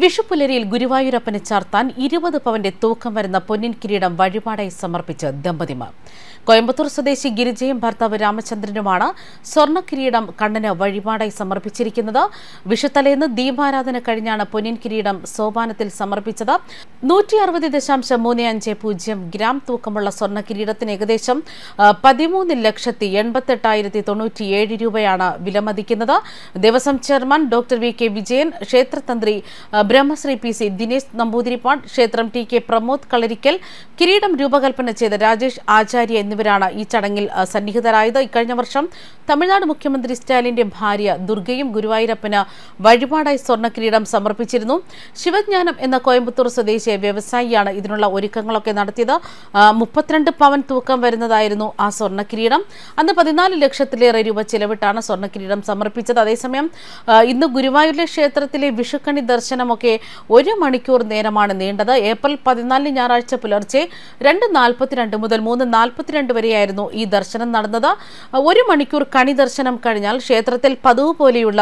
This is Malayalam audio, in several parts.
വിഷുപ്പുലരിയിൽ ഗുരുവായൂരപ്പനെ ചാർത്താൻ ഇരുപത് പവന്റെ തൂക്കം വരുന്ന പൊന്നിൻ കിരീടം വഴിപാടായി സമർപ്പിച്ച് ദമ്പതിമാർ കോയമ്പത്തൂർ സ്വദേശി ഗിരിജയും ഭർത്താവ് രാമചന്ദ്രനുമാണ് സ്വർണ്ണ കിരീടം കണ്ണന് വഴിപാടായി സമർപ്പിച്ചിരിക്കുന്നത് വിഷുത്തലേന്ന് ദീപാരാധന കഴിഞ്ഞാണ് പൊന്നിൻ കിരീടം സോപാനത്തിൽ സമർപ്പിച്ചത് നൂറ്റി ഗ്രാം തൂക്കമുള്ള സ്വർണ്ണ കിരീടത്തിന് ഏകദേശം പതിമൂന്ന് ലക്ഷത്തി എൺപത്തെട്ടായിരത്തി തൊണ്ണൂറ്റിയേഴ് രൂപയാണ് വിലമതിക്കുന്നത് Devaswom chairman doctor V K Vijayan ക്ഷേത്രതന്ത്രി ബ്രഹ്മശ്രീ പി സി ദിനേശ് നമ്പൂതിരിപ്പാട് ക്ഷേത്രം ടി കെ പ്രമോദ് കളരിക്കൽ കിരീടം രൂപകൽപ്പന ചെയ്ത രാജേഷ് ആചാര്യ എന്നിവരാണ് ഈ ചടങ്ങിൽ സന്നിഹിതരായത് ഇക്കഴിഞ്ഞ വർഷം തമിഴ്നാട് മുഖ്യമന്ത്രി സ്റ്റാലിന്റെ ഭാര്യ ദുർഗയും ഗുരുവായൂരപ്പന് വഴിപാടായി സ്വർണ്ണക്കിരീടം സമർപ്പിച്ചിരുന്നു ശിവജ്ഞാനം എന്ന കോയമ്പത്തൂർ സ്വദേശിയ വ്യവസായിയാണ് ഇതിനുള്ള ഒരുക്കങ്ങളൊക്കെ നടത്തിയത് മുപ്പത്തിരണ്ട് പവൻ തൂക്കം വരുന്നതായിരുന്നു ആ സ്വർണ്ണക്കിരീടം അന്ന് പതിനാല് ലക്ഷത്തിലേറെ രൂപ ചിലവിട്ടാണ് സ്വർണ്ണക്കിരീടം സമർപ്പിച്ചത് അതേസമയം ഇന്ന് ഗുരുവായൂരിലെ ക്ഷേത്രത്തിലെ വിഷുക്കണി ദർശനം മത്സരമൊക്കെ ഒരു മണിക്കൂർ നേരമാണ് നീണ്ടത് ഏപ്രിൽ പതിനാലിന് ഞായറാഴ്ച പുലർച്ചെ രണ്ട് നാൽപ്പത്തിരണ്ട് മുതൽ മൂന്ന് നാൽപ്പത്തിരണ്ട് വരെയായിരുന്നു ഈ ദർശനം നടന്നത് ഒരു മണിക്കൂർ കണി ദർശനം കഴിഞ്ഞാൽ ക്ഷേത്രത്തിൽ പതിവ് പോലെയുള്ള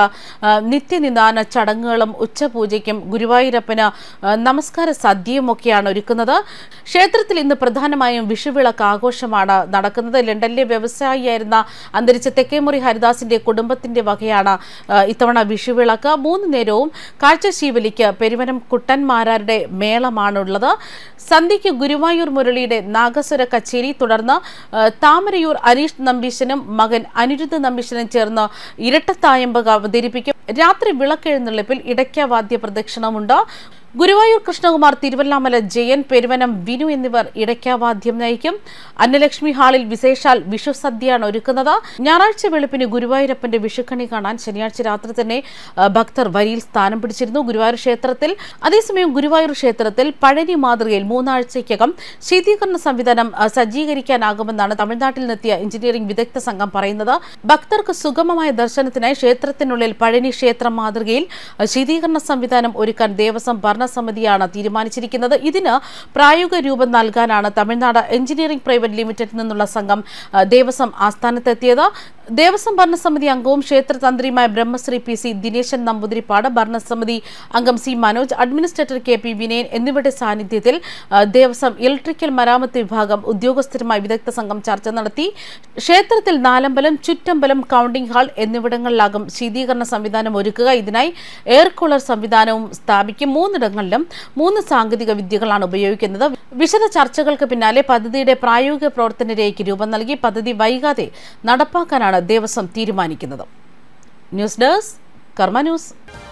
നിത്യനിദാന ചടങ്ങുകളും ഉച്ചപൂജയ്ക്കും ഗുരുവായൂരപ്പന് നമസ്കാര സദ്യയുമൊക്കെയാണ് ഒരുക്കുന്നത് ക്ഷേത്രത്തിൽ ഇന്ന് പ്രധാനമായും വിഷുവിളക്ക് ആഘോഷമാണ് നടക്കുന്നത് ലണ്ടനിലെ വ്യവസായിയായിരുന്ന അന്തരിച്ച തെക്കേമുറി ഹരിദാസിന്റെ കുടുംബത്തിന്റെ വകയാണ് ഇത്തവണ വിഷുവിളക്ക് മൂന്ന് നേരവും കാഴ്ച ശീവലിക്ക് സന്ധ്യയ്ക്ക് പെരുവനം കുട്ടൻമാരാരുടെ മേളമാണുള്ളത് സന്ധ്യയ്ക്ക് ഗുരുവായൂർ മുരളിയുടെ നാഗസ്വര കച്ചേരി തുടർന്ന് താമരയൂർ അനീഷ് നമ്പീശനും മകൻ അനിരുദ്ധ നമ്പീശനും ചേർന്ന് ഇരട്ടത്തായമ്പ് അവതരിപ്പിക്കും രാത്രി വിളക്കെഴുന്നള്ളിപ്പിൽ ഇടയ്ക്ക വാദ്യ പ്രദക്ഷിണമുണ്ട് ഗുരുവായൂർ കൃഷ്ണകുമാർ തിരുവല്ലാമല ജയൻ പെരുവനം വിനു എന്നിവർ ഇടയ്ക്കാവാദ്യം നയിക്കും അന്നലക്ഷ്മി ഹാളിൽ വിശേഷാൽ വിഷുസദ്യയാണ് ഒരുക്കുന്നത് ഞായറാഴ്ച വെളുപ്പിന് ഗുരുവായൂരപ്പന്റെ വിഷുക്കണി കാണാൻ ശനിയാഴ്ച രാത്രി തന്നെ ഭക്തർ വരിയിൽ സ്ഥാനം പിടിച്ചിരുന്നു ഗുരുവായൂർ ക്ഷേത്രത്തിൽ അതേസമയം ഗുരുവായൂർ ക്ഷേത്രത്തിൽ പഴനി മാതൃകയിൽ മൂന്നാഴ്ചയ്ക്കകം ശീതീകരണ സംവിധാനം സജ്ജീകരിക്കാനാകുമെന്നാണ് തമിഴ്നാട്ടിൽ നിന്നെത്തിയ എഞ്ചിനീയറിംഗ് വിദഗ്ധ സംഘം പറയുന്നത് ഭക്തർക്ക് സുഗമമായ ദർശനത്തിനായി ക്ഷേത്രത്തിനുള്ളിൽ പഴനി ക്ഷേത്ര മാതൃകയിൽ ശീതീകരണ സംവിധാനം ഒരുക്കാൻ ദേവസ്വം പറഞ്ഞു ഭരണസമിതിയാണ് തീരുമാനിച്ചിരിക്കുന്നത് ഇതിന് പ്രായോഗിക രൂപം നൽകാനാണ് തമിഴ്നാട് എഞ്ചിനീയറിംഗ് പ്രൈവറ്റ് ലിമിറ്റഡിൽ നിന്നുള്ള സംഘം ദേവസ്വം ആസ്ഥാനത്തെത്തിയത് ദേവസ്വം ഭരണസമിതി അംഗവും ക്ഷേത്രതന്ത്രിയുമായ ബ്രഹ്മശ്രീ പി സി ദിനേശൻ നമ്പൂതിരിപ്പാട് ഭരണസമിതി അംഗം C Manoj administrator K P Vinayan എന്നിവരുടെ സാന്നിധ്യത്തിൽ ദേവസ്വം ഇലക്ട്രിക്കൽ മരാമത്ത് വിഭാഗം ഉദ്യോഗസ്ഥരുമായി വിദഗ്ധ സംഘം ചർച്ച നടത്തി ക്ഷേത്രത്തിൽ നാലമ്പലം ചുറ്റമ്പലം കൗണ്ടിംഗ് ഹാൾ എന്നിവിടങ്ങളിലാകും ശീതീകരണ സംവിധാനം ഒരുക്കുക ഇതിനായി എയർ കൂളർ സംവിധാനവും സ്ഥാപിക്കും മൂന്നിടങ്ങളിലും മൂന്ന് സാങ്കേതിക വിദ്യകളാണ് ഉപയോഗിക്കുന്നത് വിശദ ചർച്ചകൾക്ക് പിന്നാലെ പദ്ധതിയുടെ പ്രായോഗിക പ്രവർത്തന രേഖയ്ക്ക് രൂപം നൽകി പദ്ധതി വൈകാതെ നടപ്പാക്കാനാണ് ദേവസ്വം തീരുമാനിക്കുന്നത് ന്യൂസ് ഡെസ്ക് കർമ്മ ന്യൂസ്